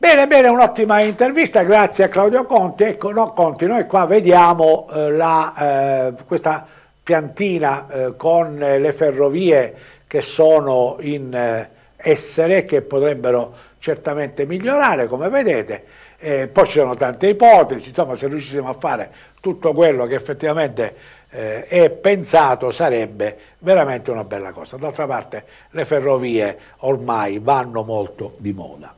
Bene, bene, un'ottima intervista, grazie a Claudio Conti. Ecco, no, Conti, noi qua vediamo eh, la, eh, questa piantina eh, con eh, le ferrovie che sono in eh, essere, che potrebbero certamente migliorare, come vedete. Eh, poi ci sono tante ipotesi, insomma se riuscissimo a fare tutto quello che effettivamente è pensato sarebbe veramente una bella cosa. D'altra parte le ferrovie ormai vanno molto di moda.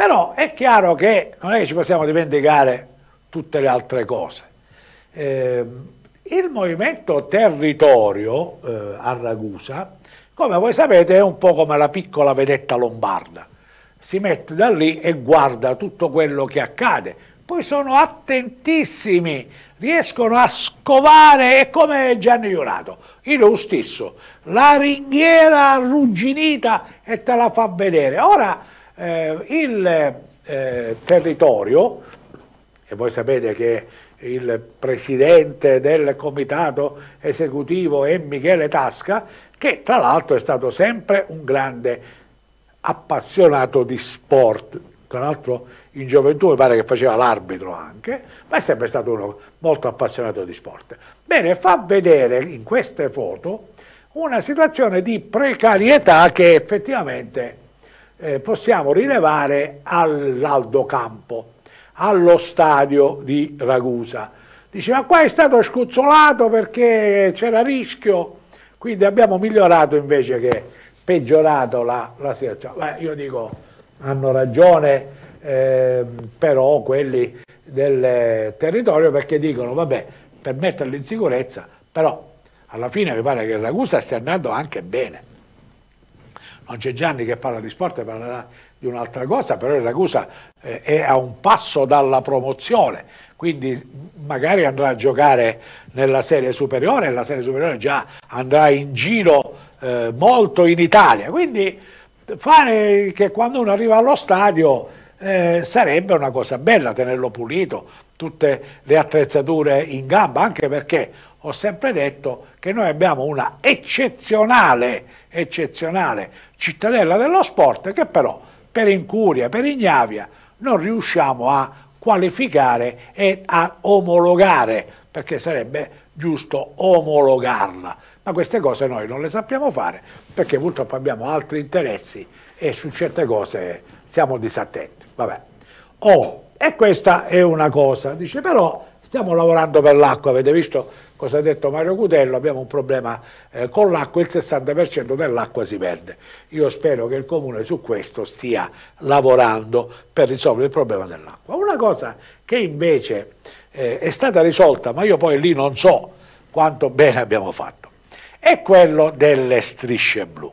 Però è chiaro che non è che ci possiamo dimenticare tutte le altre cose. Eh, il movimento territorio eh, a Ragusa, come voi sapete, è un po' come la piccola vedetta lombarda. Si mette da lì e guarda tutto quello che accade. Poi sono attentissimi, riescono a scovare, è come Gianni Ionato, Io stesso, la ringhiera arrugginita e te la fa vedere. Ora eh, il eh, territorio, e voi sapete che il presidente del comitato esecutivo è Michele Tasca, che tra l'altro è stato sempre un grande appassionato di sport, tra l'altro in gioventù mi pare che faceva l'arbitro anche, ma è sempre stato uno molto appassionato di sport. Bene, fa vedere in queste foto una situazione di precarietà che effettivamente eh, possiamo rilevare all'Aldo Campo, allo stadio di Ragusa. Diceva, qua è stato scuzzolato perché c'era rischio, quindi abbiamo migliorato invece che peggiorato la, la situazione. Beh, io dico, hanno ragione eh, però quelli del territorio perché dicono vabbè per metterli in sicurezza però alla fine mi pare che Ragusa stia andando anche bene non c'è Gianni che parla di sport e parlerà di un'altra cosa, però il Ragusa eh, è a un passo dalla promozione, quindi magari andrà a giocare nella serie superiore e la serie superiore già andrà in giro eh, molto in Italia. Quindi fare che quando uno arriva allo stadio eh, sarebbe una cosa bella tenerlo pulito, tutte le attrezzature in gamba, anche perché ho sempre detto che noi abbiamo una eccezionale, eccezionale cittadella dello sport che però per incuria, per ignavia non riusciamo a qualificare e a omologare, perché sarebbe giusto omologarla. Ma queste cose noi non le sappiamo fare perché purtroppo abbiamo altri interessi e su certe cose siamo disattenti. Vabbè. Oh, e questa è una cosa, dice però Stiamo lavorando per l'acqua, avete visto cosa ha detto Mario Cutello, abbiamo un problema eh, con l'acqua, il 60% dell'acqua si perde. Io spero che il Comune su questo stia lavorando per risolvere il problema dell'acqua. Una cosa che invece eh, è stata risolta, ma io poi lì non so quanto bene abbiamo fatto, è quello delle strisce blu.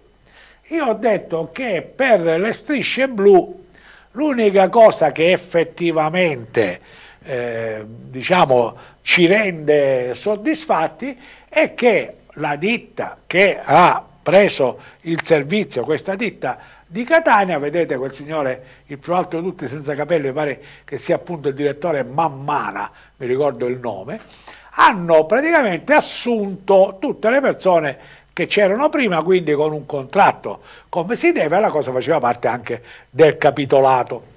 Io ho detto che per le strisce blu l'unica cosa che effettivamente eh, diciamo, ci rende soddisfatti è che la ditta che ha preso il servizio, questa ditta di Catania, vedete quel signore, il più alto di tutti senza capelli, mi pare che sia appunto il direttore Mammana, mi ricordo il nome, hanno praticamente assunto tutte le persone che c'erano prima, quindi con un contratto come si deve, la cosa faceva parte anche del capitolato.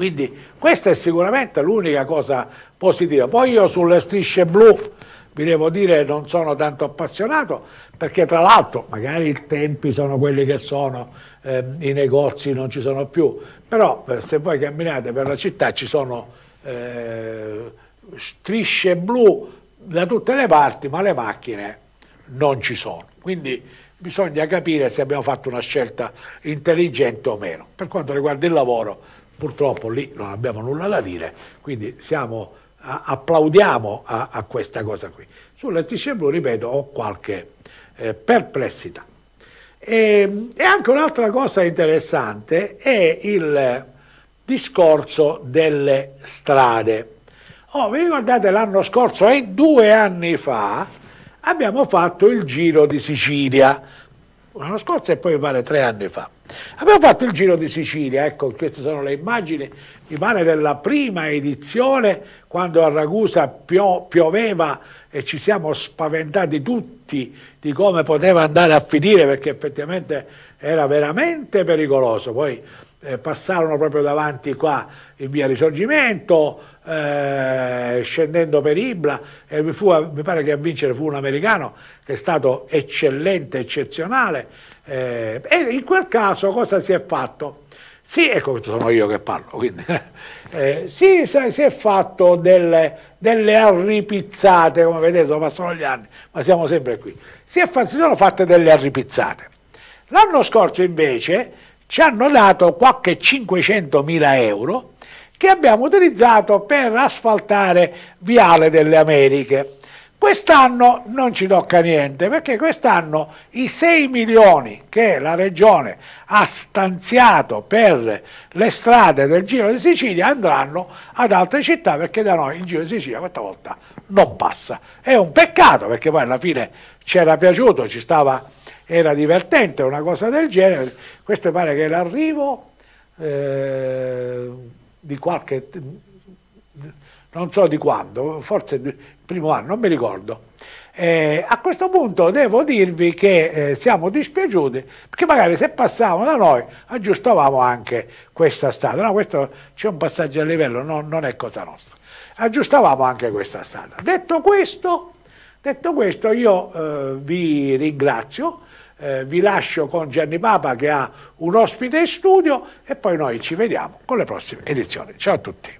Quindi questa è sicuramente l'unica cosa positiva. Poi io sulle strisce blu, vi devo dire, non sono tanto appassionato, perché tra l'altro magari i tempi sono quelli che sono, eh, i negozi non ci sono più, però eh, se voi camminate per la città ci sono eh, strisce blu da tutte le parti, ma le macchine non ci sono. Quindi bisogna capire se abbiamo fatto una scelta intelligente o meno. Per quanto riguarda il lavoro, Purtroppo lì non abbiamo nulla da dire, quindi siamo, a, applaudiamo a, a, questa cosa qui. Sulla Tisce Blu, ripeto, ho qualche eh, perplessità. E, ehm, e anche un'altra cosa interessante è il discorso delle strade. Oh, vi ricordate l'anno scorso e due anni fa abbiamo fatto il giro di Sicilia, l'anno scorso e poi pare tre anni fa. Abbiamo fatto il giro di Sicilia, ecco, queste sono le immagini, mi pare della prima edizione, quando a Ragusa pio pioveva e ci siamo spaventati tutti di come poteva andare a finire, perché effettivamente era veramente pericoloso. Poi eh, passarono proprio davanti qua in via Risorgimento, eh, scendendo per Ibla, e mi, fu, mi, pare che a vincere fu un americano che è stato eccellente, eccezionale. Eh, e in quel caso cosa si è fatto? Sì, ecco, sono io che parlo, quindi. Eh, sì, si è fatto delle, delle, arripizzate, come vedete, passano gli anni, ma siamo sempre qui. Si, fatto, si sono fatte delle arripizzate. L'anno scorso invece ci hanno dato qualche 500.000 euro che abbiamo utilizzato per asfaltare Viale delle Americhe. Quest'anno non ci tocca niente perché quest'anno i 6 milioni che la Regione ha stanziato per le strade del Giro di Sicilia andranno ad altre città perché da noi il Giro di Sicilia questa volta non passa. È un peccato perché poi alla fine ci era piaciuto, ci stava era divertente, una cosa del genere. Questo pare che l'arrivo eh, di qualche, non so di quando, forse il primo anno, non mi ricordo. Eh, a questo punto devo dirvi che eh, siamo dispiaciuti perché magari se passavano da noi aggiustavamo anche questa strada. No, questo c'è un passaggio a livello, no, non è cosa nostra. Aggiustavamo anche questa strada. Detto questo, Detto questo io eh, vi ringrazio, eh, vi lascio con Gianni Papa che ha un ospite in studio e poi noi ci vediamo con le prossime edizioni. Ciao a tutti.